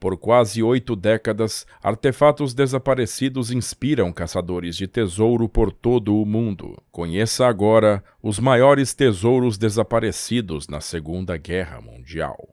Por quase oito décadas, artefatos desaparecidos inspiram caçadores de tesouro por todo o mundo. Conheça agora os maiores tesouros desaparecidos na Segunda Guerra Mundial.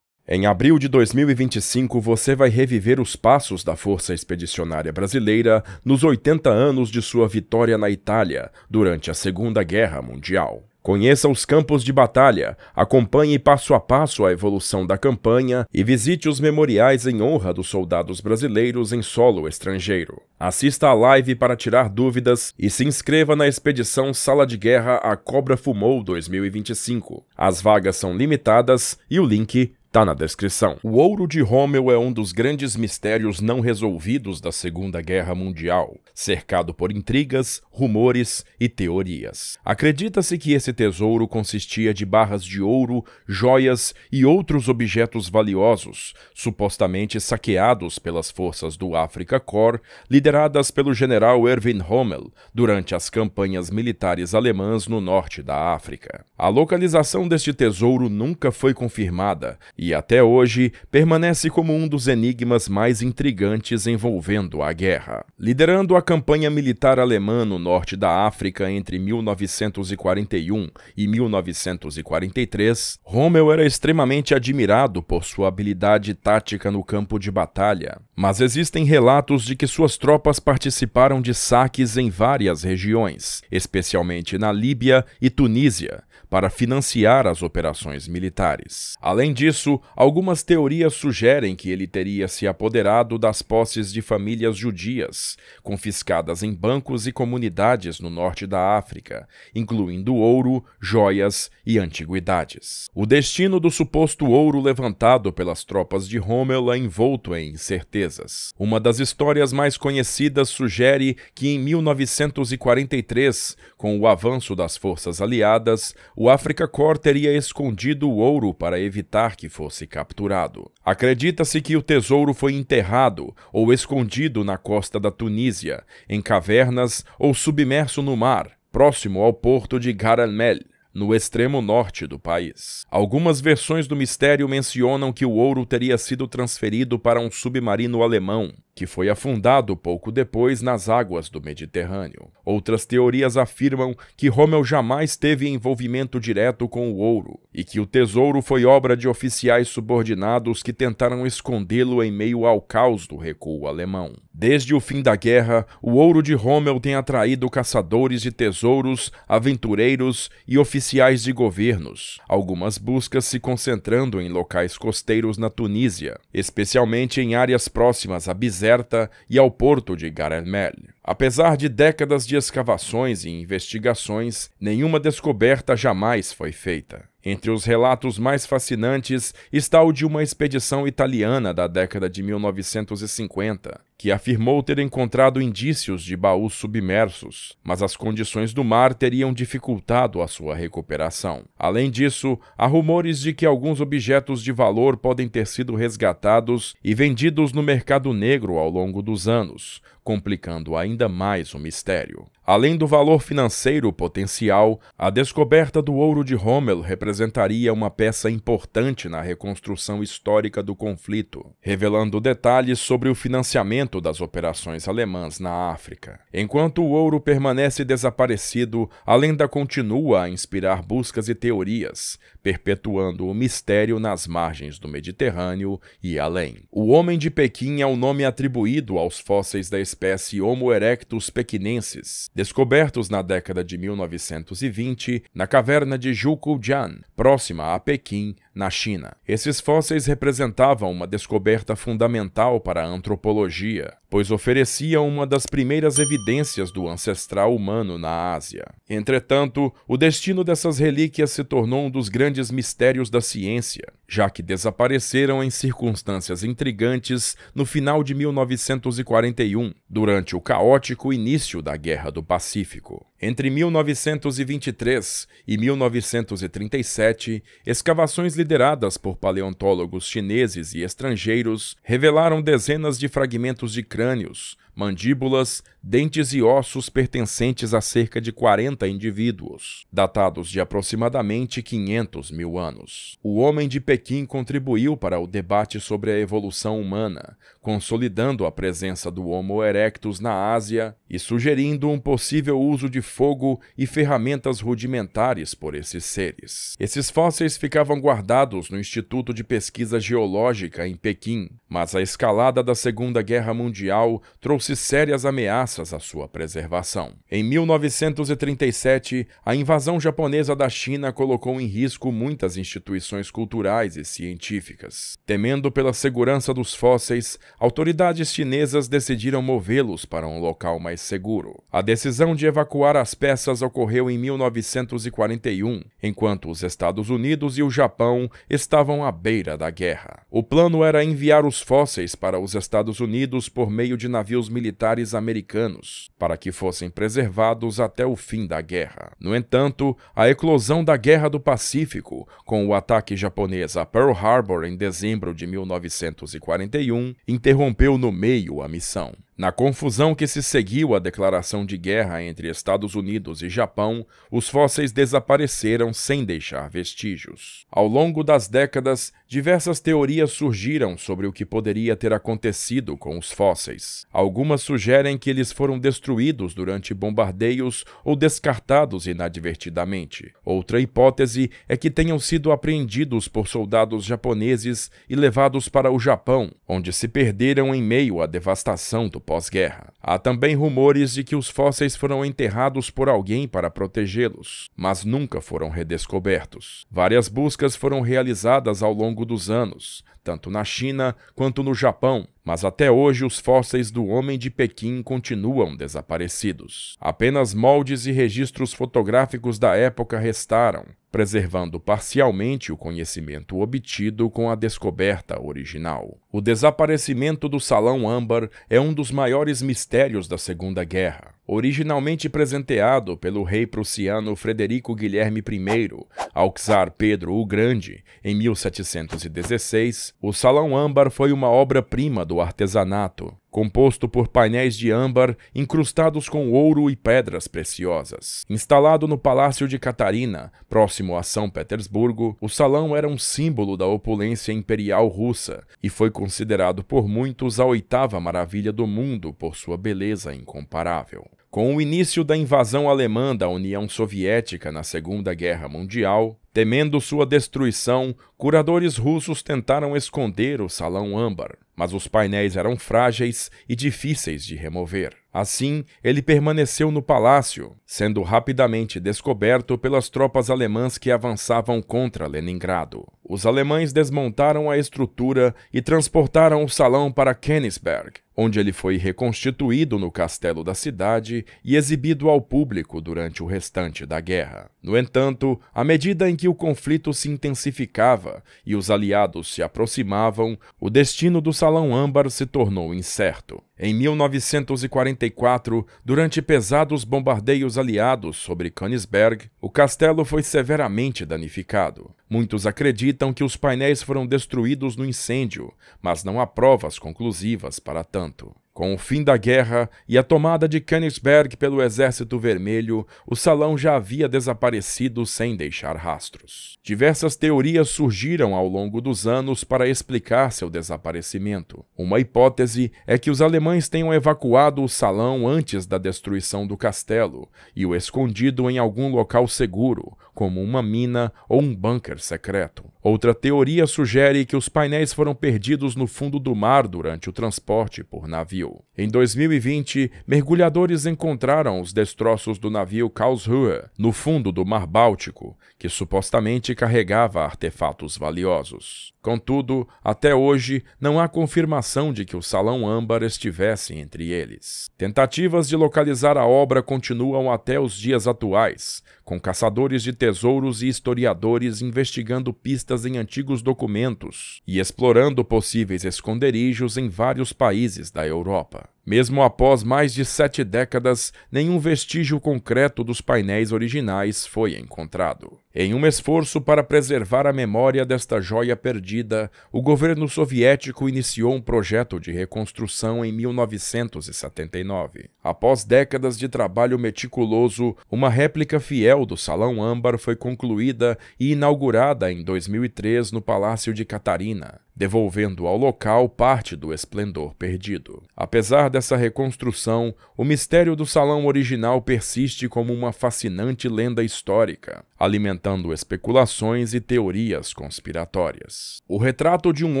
Em abril de 2025, você vai reviver os passos da Força Expedicionária Brasileira nos 80 anos de sua vitória na Itália, durante a Segunda Guerra Mundial. Conheça os campos de batalha, acompanhe passo a passo a evolução da campanha e visite os memoriais em honra dos soldados brasileiros em solo estrangeiro. Assista a live para tirar dúvidas e se inscreva na expedição Sala de Guerra A Cobra Fumou 2025. As vagas são limitadas e o link tá na descrição. O ouro de Rommel é um dos grandes mistérios não resolvidos da Segunda Guerra Mundial, cercado por intrigas, rumores e teorias. Acredita-se que esse tesouro consistia de barras de ouro, joias e outros objetos valiosos, supostamente saqueados pelas forças do Africa Corps, lideradas pelo general Erwin Rommel, durante as campanhas militares alemãs no norte da África. A localização deste tesouro nunca foi confirmada e até hoje permanece como um dos enigmas mais intrigantes envolvendo a guerra. Liderando a campanha militar alemã no norte da África entre 1941 e 1943, Rommel era extremamente admirado por sua habilidade tática no campo de batalha mas existem relatos de que suas tropas participaram de saques em várias regiões, especialmente na Líbia e Tunísia, para financiar as operações militares. Além disso, algumas teorias sugerem que ele teria se apoderado das posses de famílias judias, confiscadas em bancos e comunidades no norte da África, incluindo ouro, joias e antiguidades. O destino do suposto ouro levantado pelas tropas de Rommel é envolto em incerteza empresas. Uma das histórias mais conhecidas sugere que em 1943, com o avanço das forças aliadas, o Africa Corps teria escondido o ouro para evitar que fosse capturado. Acredita-se que o tesouro foi enterrado ou escondido na costa da Tunísia, em cavernas ou submerso no mar, próximo ao porto de Garamel no extremo norte do país. Algumas versões do mistério mencionam que o ouro teria sido transferido para um submarino alemão, que foi afundado pouco depois nas águas do Mediterrâneo. Outras teorias afirmam que Rommel jamais teve envolvimento direto com o ouro e que o tesouro foi obra de oficiais subordinados que tentaram escondê-lo em meio ao caos do recuo alemão. Desde o fim da guerra, o ouro de Rommel tem atraído caçadores de tesouros, aventureiros e oficiais de governos, algumas buscas se concentrando em locais costeiros na Tunísia, especialmente em áreas próximas a Bizerte deserta e ao porto de Garemel. Apesar de décadas de escavações e investigações, nenhuma descoberta jamais foi feita. Entre os relatos mais fascinantes está o de uma expedição italiana da década de 1950, que afirmou ter encontrado indícios de baús submersos, mas as condições do mar teriam dificultado a sua recuperação. Além disso, há rumores de que alguns objetos de valor podem ter sido resgatados e vendidos no mercado negro ao longo dos anos, complicando a ainda mais o mistério. Além do valor financeiro potencial, a descoberta do ouro de Rommel representaria uma peça importante na reconstrução histórica do conflito, revelando detalhes sobre o financiamento das operações alemãs na África. Enquanto o ouro permanece desaparecido, a lenda continua a inspirar buscas e teorias, perpetuando o mistério nas margens do Mediterrâneo e além. O Homem de Pequim é o nome atribuído aos fósseis da espécie Homo erectus pequinensis, descobertos na década de 1920 na caverna de Zhukujian, próxima a Pequim, na China. Esses fósseis representavam uma descoberta fundamental para a antropologia, pois ofereciam uma das primeiras evidências do ancestral humano na Ásia. Entretanto, o destino dessas relíquias se tornou um dos grandes mistérios da ciência já que desapareceram em circunstâncias intrigantes no final de 1941, durante o caótico início da Guerra do Pacífico. Entre 1923 e 1937, escavações lideradas por paleontólogos chineses e estrangeiros revelaram dezenas de fragmentos de crânios, mandíbulas, dentes e ossos pertencentes a cerca de 40 indivíduos, datados de aproximadamente 500 mil anos. O homem de Pequim contribuiu para o debate sobre a evolução humana, consolidando a presença do Homo erectus na Ásia e sugerindo um possível uso de fogo e ferramentas rudimentares por esses seres. Esses fósseis ficavam guardados no Instituto de Pesquisa Geológica em Pequim, mas a escalada da Segunda Guerra Mundial trouxe sérias ameaças à sua preservação. Em 1937, a invasão japonesa da China colocou em risco muitas instituições culturais e científicas. Temendo pela segurança dos fósseis, autoridades chinesas decidiram movê-los para um local mais seguro. A decisão de evacuar para as peças ocorreu em 1941, enquanto os Estados Unidos e o Japão estavam à beira da guerra. O plano era enviar os fósseis para os Estados Unidos por meio de navios militares americanos, para que fossem preservados até o fim da guerra. No entanto, a eclosão da Guerra do Pacífico, com o ataque japonês a Pearl Harbor em dezembro de 1941, interrompeu no meio a missão. Na confusão que se seguiu à declaração de guerra entre Estados Unidos e Japão, os fósseis desapareceram sem deixar vestígios. Ao longo das décadas, diversas teorias surgiram sobre o que poderia ter acontecido com os fósseis. Algumas sugerem que eles foram destruídos durante bombardeios ou descartados inadvertidamente. Outra hipótese é que tenham sido apreendidos por soldados japoneses e levados para o Japão, onde se perderam em meio à devastação do pós-guerra. Há também rumores de que os fósseis foram enterrados por alguém para protegê-los, mas nunca foram redescobertos. Várias buscas foram realizadas ao longo dos anos, tanto na China quanto no Japão, mas até hoje os fósseis do Homem de Pequim continuam desaparecidos. Apenas moldes e registros fotográficos da época restaram, preservando parcialmente o conhecimento obtido com a descoberta original. O desaparecimento do Salão Âmbar é um dos maiores mistérios da Segunda Guerra. Originalmente presenteado pelo rei prussiano Frederico Guilherme I ao czar Pedro o Grande em 1716, o Salão Âmbar foi uma obra-prima do artesanato, composto por painéis de âmbar incrustados com ouro e pedras preciosas. Instalado no Palácio de Catarina, próximo a São Petersburgo, o salão era um símbolo da opulência imperial russa e foi considerado por muitos a oitava maravilha do mundo por sua beleza incomparável. Com o início da invasão alemã da União Soviética na Segunda Guerra Mundial, temendo sua destruição, curadores russos tentaram esconder o Salão Âmbar mas os painéis eram frágeis e difíceis de remover. Assim, ele permaneceu no palácio, sendo rapidamente descoberto pelas tropas alemãs que avançavam contra Leningrado. Os alemães desmontaram a estrutura e transportaram o salão para Königsberg, onde ele foi reconstituído no castelo da cidade e exibido ao público durante o restante da guerra. No entanto, à medida em que o conflito se intensificava e os aliados se aproximavam, o destino do Salão Âmbar se tornou incerto. Em 1944, durante pesados bombardeios aliados sobre Königsberg, o castelo foi severamente danificado. Muitos acreditam que os painéis foram destruídos no incêndio, mas não há provas conclusivas para tanto. Com o fim da guerra e a tomada de Königsberg pelo Exército Vermelho, o salão já havia desaparecido sem deixar rastros. Diversas teorias surgiram ao longo dos anos para explicar seu desaparecimento. Uma hipótese é que os alemães tenham evacuado o salão antes da destruição do castelo e o escondido em algum local seguro, como uma mina ou um bunker secreto. Outra teoria sugere que os painéis foram perdidos no fundo do mar durante o transporte por navio. Em 2020, mergulhadores encontraram os destroços do navio Karlsruhe no fundo do Mar Báltico, que supostamente carregava artefatos valiosos. Contudo, até hoje, não há confirmação de que o Salão Âmbar estivesse entre eles. Tentativas de localizar a obra continuam até os dias atuais, com caçadores de tesouros e historiadores investigando pistas em antigos documentos e explorando possíveis esconderijos em vários países da Europa. Mesmo após mais de sete décadas, nenhum vestígio concreto dos painéis originais foi encontrado. Em um esforço para preservar a memória desta joia perdida, o governo soviético iniciou um projeto de reconstrução em 1979. Após décadas de trabalho meticuloso, uma réplica fiel do Salão Âmbar foi concluída e inaugurada em 2003 no Palácio de Catarina devolvendo ao local parte do esplendor perdido. Apesar dessa reconstrução, o mistério do salão original persiste como uma fascinante lenda histórica, alimentando especulações e teorias conspiratórias. O retrato de um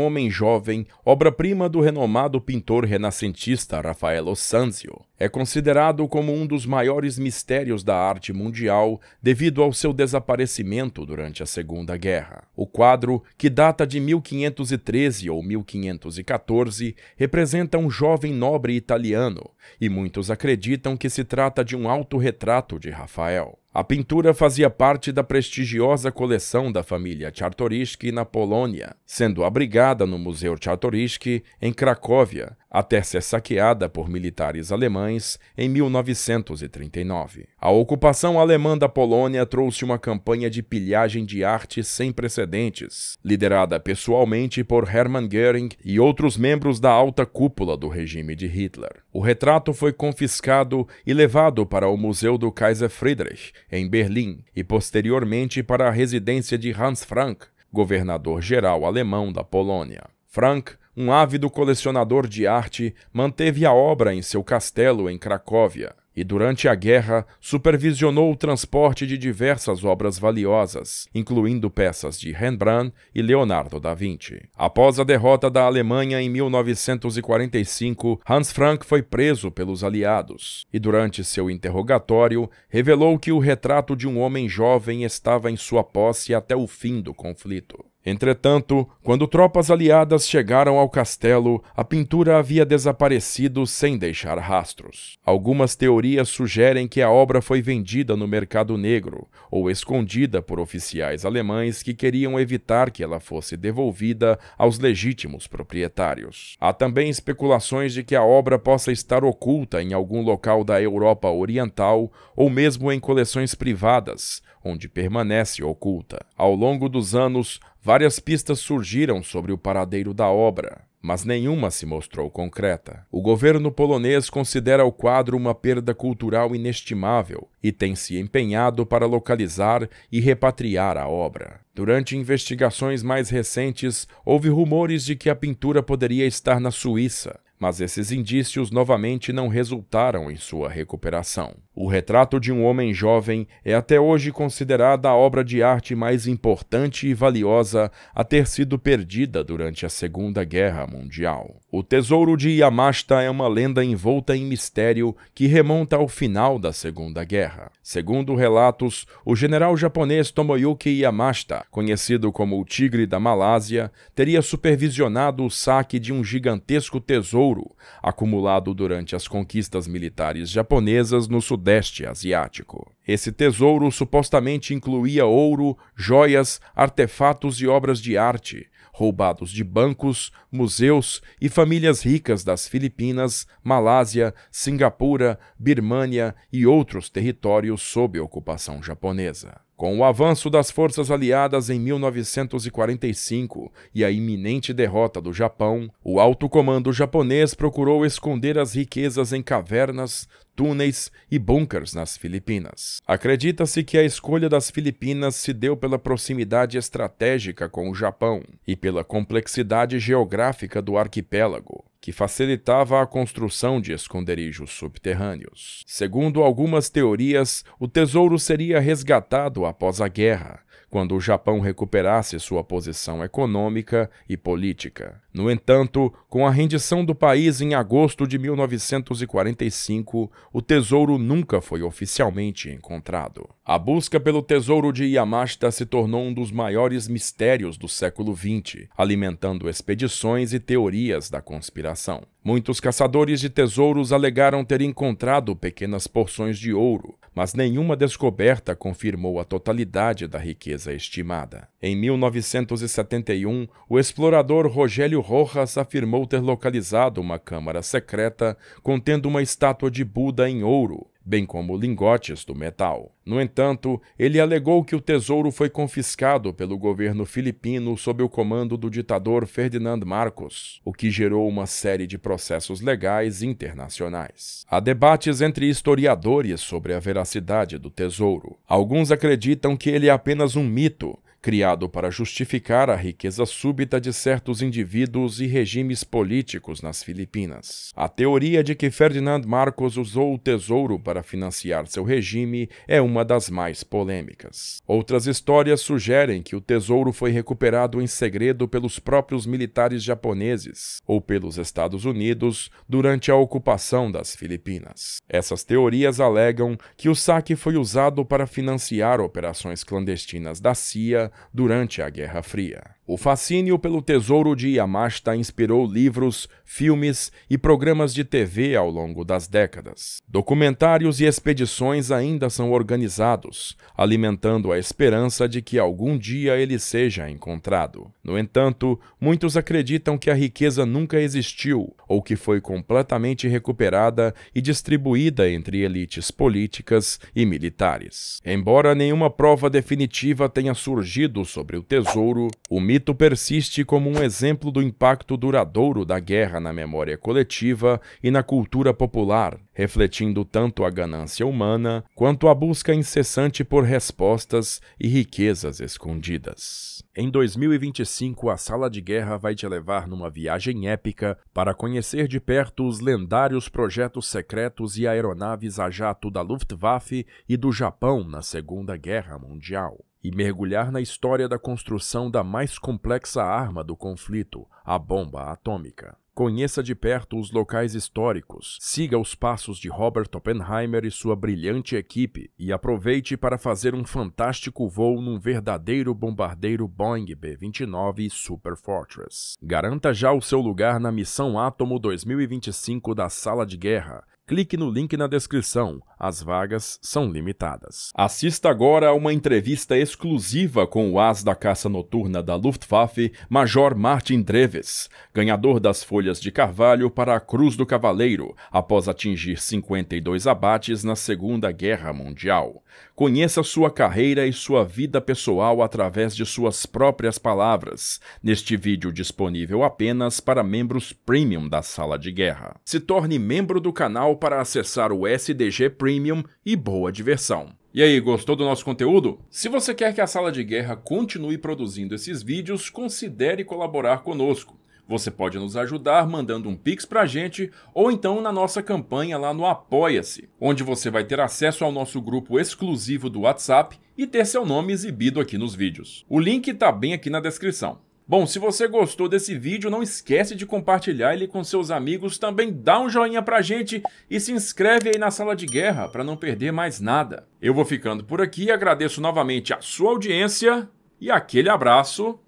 homem jovem, obra-prima do renomado pintor renascentista Raffaello Sanzio, é considerado como um dos maiores mistérios da arte mundial devido ao seu desaparecimento durante a Segunda Guerra. O quadro, que data de 1513 ou 1514, representa um jovem nobre italiano, e muitos acreditam que se trata de um autorretrato de Rafael. A pintura fazia parte da prestigiosa coleção da família Czartoryski na Polônia, sendo abrigada no Museu Czartoryski em Cracóvia, até ser saqueada por militares alemães em 1939. A ocupação alemã da Polônia trouxe uma campanha de pilhagem de arte sem precedentes, liderada pessoalmente por Hermann Göring e outros membros da alta cúpula do regime de Hitler. O retrato foi confiscado e levado para o Museu do Kaiser Friedrich em Berlim, e posteriormente para a residência de Hans Frank, governador-geral alemão da Polônia. Frank, um ávido colecionador de arte, manteve a obra em seu castelo em Cracóvia e durante a guerra supervisionou o transporte de diversas obras valiosas, incluindo peças de Rembrandt e Leonardo da Vinci. Após a derrota da Alemanha em 1945, Hans Frank foi preso pelos aliados e durante seu interrogatório revelou que o retrato de um homem jovem estava em sua posse até o fim do conflito. Entretanto, quando tropas aliadas chegaram ao castelo, a pintura havia desaparecido sem deixar rastros. Algumas teorias sugerem que a obra foi vendida no mercado negro ou escondida por oficiais alemães que queriam evitar que ela fosse devolvida aos legítimos proprietários. Há também especulações de que a obra possa estar oculta em algum local da Europa Oriental ou mesmo em coleções privadas, onde permanece oculta. Ao longo dos anos, várias pistas surgiram sobre o paradeiro da obra, mas nenhuma se mostrou concreta. O governo polonês considera o quadro uma perda cultural inestimável e tem se empenhado para localizar e repatriar a obra. Durante investigações mais recentes, houve rumores de que a pintura poderia estar na Suíça, mas esses indícios novamente não resultaram em sua recuperação. O retrato de um homem jovem é até hoje considerada a obra de arte mais importante e valiosa a ter sido perdida durante a Segunda Guerra Mundial. O tesouro de Yamashita é uma lenda envolta em mistério que remonta ao final da Segunda Guerra. Segundo relatos, o general japonês Tomoyuki Yamashita, conhecido como o Tigre da Malásia, teria supervisionado o saque de um gigantesco tesouro acumulado durante as conquistas militares japonesas no sudeste Sudeste Asiático. Esse tesouro supostamente incluía ouro, joias, artefatos e obras de arte, roubados de bancos, museus e famílias ricas das Filipinas, Malásia, Singapura, Birmânia e outros territórios sob ocupação japonesa. Com o avanço das forças aliadas em 1945 e a iminente derrota do Japão, o alto comando japonês procurou esconder as riquezas em cavernas, túneis e bunkers nas Filipinas. Acredita-se que a escolha das Filipinas se deu pela proximidade estratégica com o Japão e pela complexidade geográfica do arquipélago que facilitava a construção de esconderijos subterrâneos. Segundo algumas teorias, o tesouro seria resgatado após a guerra, quando o Japão recuperasse sua posição econômica e política. No entanto, com a rendição do país em agosto de 1945, o tesouro nunca foi oficialmente encontrado. A busca pelo tesouro de Yamashita se tornou um dos maiores mistérios do século XX, alimentando expedições e teorias da conspiração. Muitos caçadores de tesouros alegaram ter encontrado pequenas porções de ouro, mas nenhuma descoberta confirmou a totalidade da riqueza estimada. Em 1971, o explorador Rogério Rojas afirmou ter localizado uma câmara secreta contendo uma estátua de Buda em ouro, bem como lingotes do metal. No entanto, ele alegou que o tesouro foi confiscado pelo governo filipino sob o comando do ditador Ferdinand Marcos, o que gerou uma série de processos legais internacionais. Há debates entre historiadores sobre a veracidade do tesouro. Alguns acreditam que ele é apenas um mito, criado para justificar a riqueza súbita de certos indivíduos e regimes políticos nas Filipinas. A teoria de que Ferdinand Marcos usou o tesouro para financiar seu regime é uma das mais polêmicas. Outras histórias sugerem que o tesouro foi recuperado em segredo pelos próprios militares japoneses ou pelos Estados Unidos durante a ocupação das Filipinas. Essas teorias alegam que o saque foi usado para financiar operações clandestinas da CIA durante a Guerra Fria. O fascínio pelo tesouro de Yamashita inspirou livros, filmes e programas de TV ao longo das décadas. Documentários e expedições ainda são organizados, alimentando a esperança de que algum dia ele seja encontrado. No entanto, muitos acreditam que a riqueza nunca existiu ou que foi completamente recuperada e distribuída entre elites políticas e militares. Embora nenhuma prova definitiva tenha surgido sobre o tesouro, o conflito persiste como um exemplo do impacto duradouro da guerra na memória coletiva e na cultura popular, refletindo tanto a ganância humana quanto a busca incessante por respostas e riquezas escondidas. Em 2025, a Sala de Guerra vai te levar numa viagem épica para conhecer de perto os lendários projetos secretos e aeronaves a jato da Luftwaffe e do Japão na Segunda Guerra Mundial e mergulhar na história da construção da mais complexa arma do conflito, a bomba atômica. Conheça de perto os locais históricos, siga os passos de Robert Oppenheimer e sua brilhante equipe e aproveite para fazer um fantástico voo num verdadeiro bombardeiro Boeing B-29 Super Fortress. Garanta já o seu lugar na missão Átomo 2025 da Sala de Guerra clique no link na descrição. As vagas são limitadas. Assista agora a uma entrevista exclusiva com o as da caça noturna da Luftwaffe, Major Martin Dreves, ganhador das Folhas de Carvalho para a Cruz do Cavaleiro, após atingir 52 abates na Segunda Guerra Mundial. Conheça sua carreira e sua vida pessoal através de suas próprias palavras, neste vídeo disponível apenas para membros premium da Sala de Guerra. Se torne membro do canal canal para acessar o SDG Premium e boa diversão. E aí, gostou do nosso conteúdo? Se você quer que a Sala de Guerra continue produzindo esses vídeos, considere colaborar conosco. Você pode nos ajudar mandando um pix pra gente ou então na nossa campanha lá no Apoia-se, onde você vai ter acesso ao nosso grupo exclusivo do WhatsApp e ter seu nome exibido aqui nos vídeos. O link tá bem aqui na descrição. Bom, se você gostou desse vídeo, não esquece de compartilhar ele com seus amigos, também dá um joinha pra gente e se inscreve aí na sala de guerra para não perder mais nada. Eu vou ficando por aqui, agradeço novamente a sua audiência e aquele abraço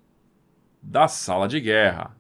da sala de guerra.